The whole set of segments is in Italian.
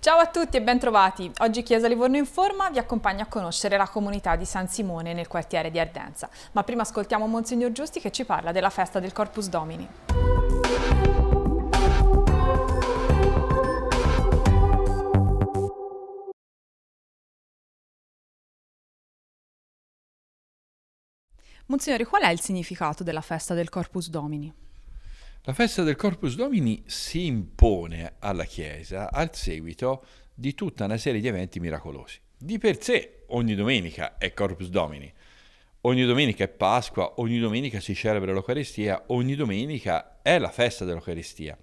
Ciao a tutti e bentrovati. Oggi Chiesa Livorno in Forma vi accompagna a conoscere la comunità di San Simone nel quartiere di Ardenza. Ma prima ascoltiamo Monsignor Giusti che ci parla della festa del Corpus Domini. Monsignori, qual è il significato della festa del Corpus Domini? La festa del Corpus Domini si impone alla Chiesa al seguito di tutta una serie di eventi miracolosi. Di per sé ogni domenica è Corpus Domini, ogni domenica è Pasqua, ogni domenica si celebra l'Eucaristia, ogni domenica è la festa dell'Eucaristia.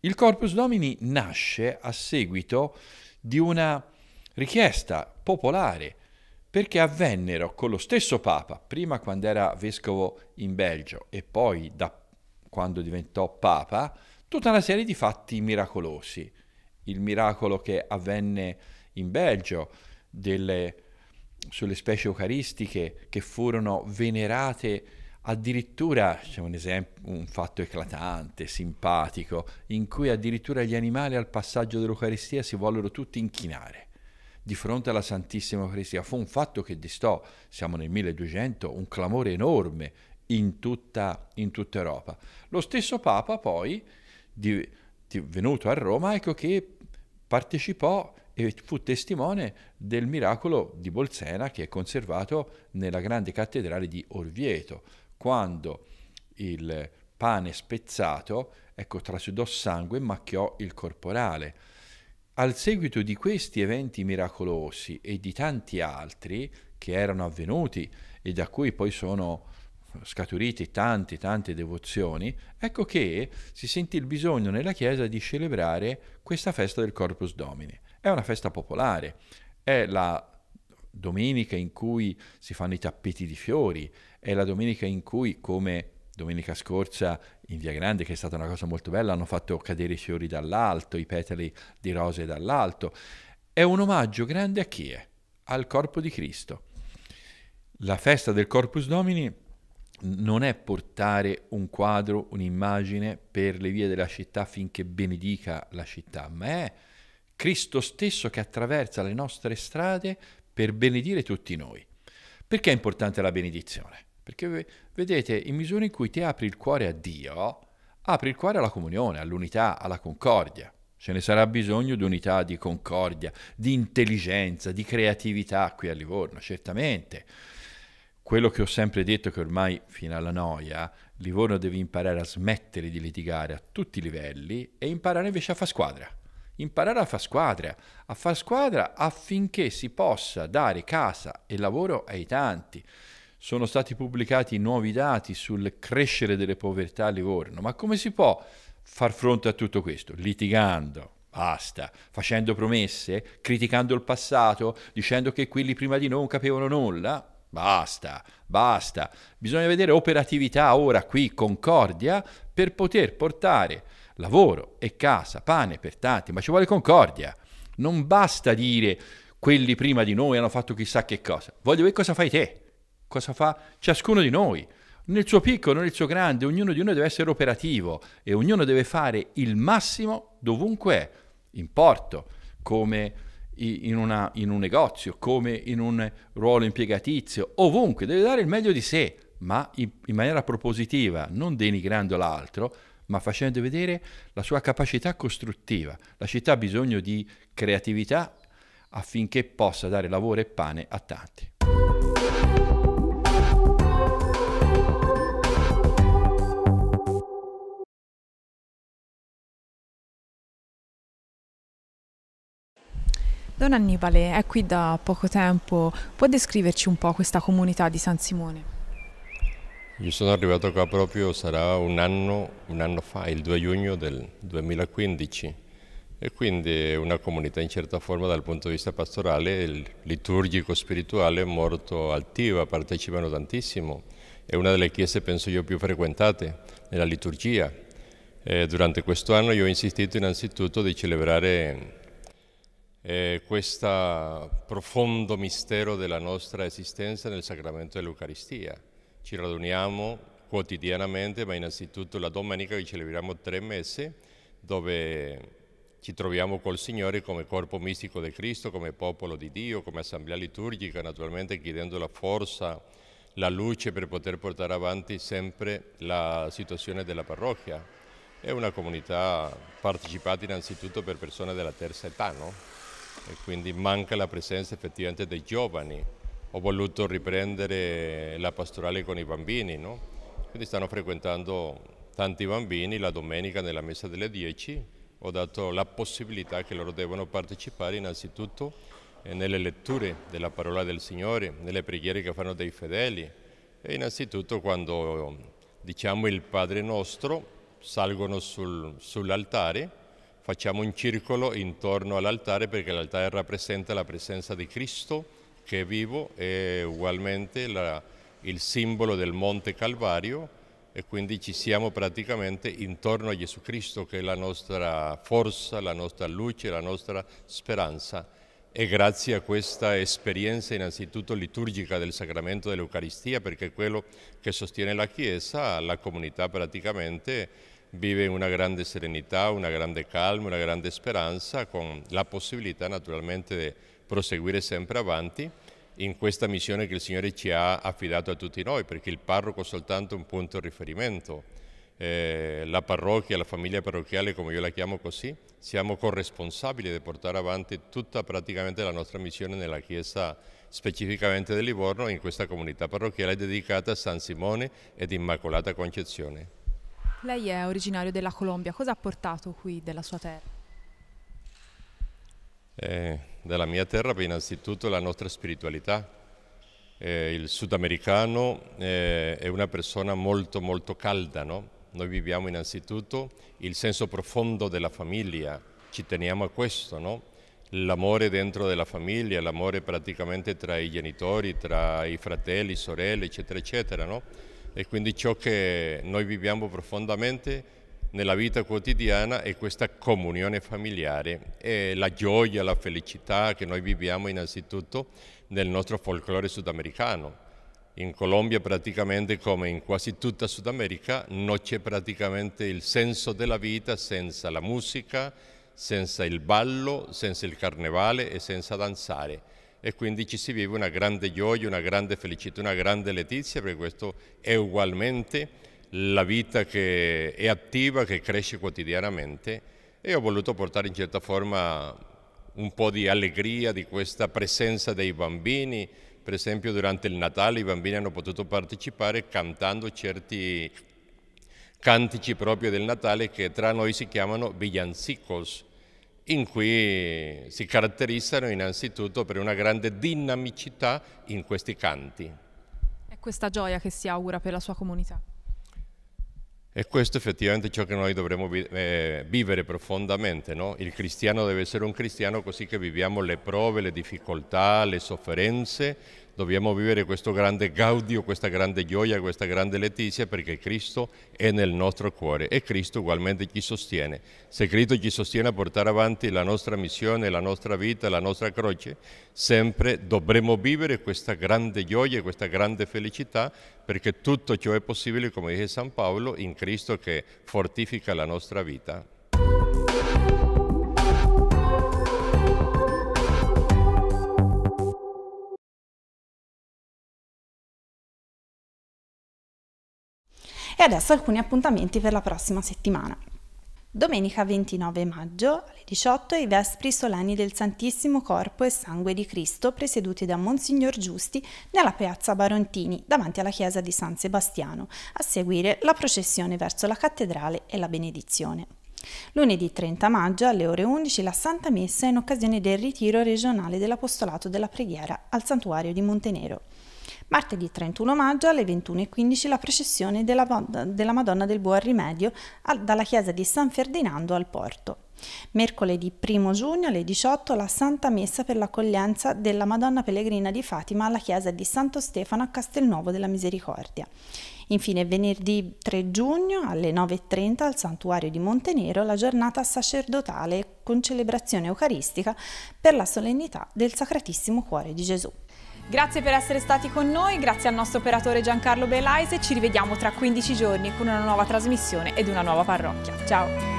Il Corpus Domini nasce a seguito di una richiesta popolare perché avvennero con lo stesso Papa, prima quando era vescovo in Belgio e poi da quando diventò papa, tutta una serie di fatti miracolosi. Il miracolo che avvenne in Belgio delle, sulle specie eucaristiche che furono venerate addirittura, c'è un, esempio, un fatto eclatante, simpatico, in cui addirittura gli animali al passaggio dell'Eucaristia si vollero tutti inchinare di fronte alla Santissima Eucaristia. Fu un fatto che distò, siamo nel 1200, un clamore enorme in tutta, in tutta Europa. Lo stesso Papa poi, di, di, venuto a Roma, ecco che partecipò e fu testimone del miracolo di Bolsena che è conservato nella grande cattedrale di Orvieto, quando il pane spezzato ecco, trasudò sangue e macchiò il corporale. Al seguito di questi eventi miracolosi e di tanti altri che erano avvenuti e da cui poi sono scaturiti tante, tante devozioni, ecco che si sentì il bisogno nella Chiesa di celebrare questa festa del Corpus Domini. È una festa popolare, è la domenica in cui si fanno i tappeti di fiori, è la domenica in cui, come domenica scorsa in Via Grande, che è stata una cosa molto bella, hanno fatto cadere i fiori dall'alto, i petali di rose dall'alto. È un omaggio grande a chi è? Al corpo di Cristo. La festa del Corpus Domini non è portare un quadro, un'immagine per le vie della città finché benedica la città, ma è Cristo stesso che attraversa le nostre strade per benedire tutti noi. Perché è importante la benedizione? Perché vedete, in misura in cui ti apri il cuore a Dio, apri il cuore alla comunione, all'unità, alla concordia. Ce ne sarà bisogno di unità, di concordia, di intelligenza, di creatività qui a Livorno, certamente quello che ho sempre detto che ormai fino alla noia, Livorno deve imparare a smettere di litigare a tutti i livelli e imparare invece a far squadra. Imparare a far squadra, a far squadra affinché si possa dare casa e lavoro ai tanti. Sono stati pubblicati nuovi dati sul crescere delle povertà a Livorno, ma come si può far fronte a tutto questo? Litigando, Basta, facendo promesse, criticando il passato, dicendo che quelli prima di noi non capivano nulla. Basta, basta. Bisogna vedere operatività ora qui, concordia, per poter portare lavoro e casa, pane per tanti, ma ci vuole concordia. Non basta dire quelli prima di noi hanno fatto chissà che cosa. Voglio vedere cosa fai te, cosa fa ciascuno di noi. Nel suo piccolo, nel suo grande, ognuno di noi deve essere operativo e ognuno deve fare il massimo dovunque è, in porto, come in, una, in un negozio, come in un ruolo impiegatizio, ovunque, deve dare il meglio di sé, ma in, in maniera propositiva, non denigrando l'altro, ma facendo vedere la sua capacità costruttiva. La città ha bisogno di creatività affinché possa dare lavoro e pane a tanti. Don Annibale è qui da poco tempo, può descriverci un po' questa comunità di San Simone? Io sono arrivato qua proprio, sarà un anno, un anno fa, il 2 giugno del 2015 e quindi è una comunità in certa forma dal punto di vista pastorale, liturgico, spirituale, molto attiva, partecipano tantissimo, è una delle chiese penso io più frequentate nella liturgia. E durante questo anno io ho insistito innanzitutto di celebrare eh, questo profondo mistero della nostra esistenza nel sacramento dell'Eucaristia. Ci raduniamo quotidianamente, ma innanzitutto la domenica che celebriamo tre mesi, dove ci troviamo col Signore come corpo mistico di Cristo, come popolo di Dio, come assemblea liturgica, naturalmente chiedendo la forza, la luce per poter portare avanti sempre la situazione della parrocchia. È una comunità partecipata innanzitutto per persone della terza età, no? e quindi manca la presenza effettivamente dei giovani. Ho voluto riprendere la pastorale con i bambini, no? quindi stanno frequentando tanti bambini la domenica nella messa delle 10 ho dato la possibilità che loro devono partecipare innanzitutto eh, nelle letture della parola del Signore, nelle preghiere che fanno dei fedeli e innanzitutto quando diciamo il Padre nostro salgono sul, sull'altare facciamo un circolo intorno all'altare perché l'altare rappresenta la presenza di Cristo che è vivo e ugualmente la, il simbolo del Monte Calvario e quindi ci siamo praticamente intorno a Gesù Cristo che è la nostra forza, la nostra luce, la nostra speranza. E grazie a questa esperienza innanzitutto liturgica del sacramento dell'Eucaristia, perché è quello che sostiene la Chiesa, la comunità praticamente vive una grande serenità, una grande calma, una grande speranza, con la possibilità naturalmente di proseguire sempre avanti in questa missione che il Signore ci ha affidato a tutti noi, perché il parroco è soltanto un punto di riferimento. Eh, la parrocchia, la famiglia parrocchiale, come io la chiamo così, siamo corresponsabili di portare avanti tutta praticamente la nostra missione nella Chiesa specificamente di Livorno, in questa comunità parrocchiale dedicata a San Simone ed Immacolata Concezione. Lei è originario della Colombia, cosa ha portato qui della sua terra? Eh, della mia terra beh, innanzitutto la nostra spiritualità. Eh, il sudamericano eh, è una persona molto molto calda, no? Noi viviamo innanzitutto il senso profondo della famiglia, ci teniamo a questo, no? L'amore dentro della famiglia, l'amore praticamente tra i genitori, tra i fratelli, sorelle, eccetera, eccetera, no? e quindi ciò che noi viviamo profondamente nella vita quotidiana è questa comunione familiare, è la gioia, la felicità che noi viviamo innanzitutto nel nostro folklore sudamericano. In Colombia praticamente come in quasi tutta Sud America non c'è praticamente il senso della vita senza la musica, senza il ballo, senza il carnevale e senza danzare e quindi ci si vive una grande gioia, una grande felicità, una grande letizia perché questo è ugualmente la vita che è attiva, che cresce quotidianamente e ho voluto portare in certa forma un po' di allegria di questa presenza dei bambini. Per esempio durante il Natale i bambini hanno potuto partecipare cantando certi cantici proprio del Natale che tra noi si chiamano villancicos in cui si caratterizzano innanzitutto per una grande dinamicità in questi canti. È questa gioia che si augura per la sua comunità? E questo effettivamente ciò che noi dovremmo eh, vivere profondamente, no? Il cristiano deve essere un cristiano così che viviamo le prove, le difficoltà, le sofferenze dobbiamo vivere questo grande gaudio, questa grande gioia, questa grande letizia perché Cristo è nel nostro cuore e Cristo ugualmente ci sostiene. Se Cristo ci sostiene a portare avanti la nostra missione, la nostra vita, la nostra croce, sempre dovremo vivere questa grande gioia, questa grande felicità perché tutto ciò è possibile, come dice San Paolo, in Cristo che fortifica la nostra vita. e adesso alcuni appuntamenti per la prossima settimana. Domenica 29 maggio alle 18 i Vespri Solenni del Santissimo Corpo e Sangue di Cristo presieduti da Monsignor Giusti nella piazza Barontini davanti alla chiesa di San Sebastiano, a seguire la processione verso la cattedrale e la benedizione. Lunedì 30 maggio alle ore 11 la Santa Messa in occasione del ritiro regionale dell'Apostolato della Preghiera al Santuario di Montenero. Martedì 31 maggio alle 21.15 la processione della, della, Madonna del Buon Rimedio al, dalla chiesa di San Ferdinando al Porto. Mercoledì 1 giugno alle 18 la Santa Messa per l'accoglienza della Madonna Pellegrina di Fatima alla chiesa di Santo Stefano a Castelnuovo della Misericordia. Infine venerdì 3 giugno alle 9.30 al Santuario di Montenero la giornata sacerdotale con celebrazione eucaristica per la solennità del Sacratissimo Cuore di Gesù. Grazie per essere stati con noi, grazie al nostro operatore Giancarlo Belaise, ci rivediamo tra 15 giorni con una nuova trasmissione ed una nuova parrocchia. Ciao!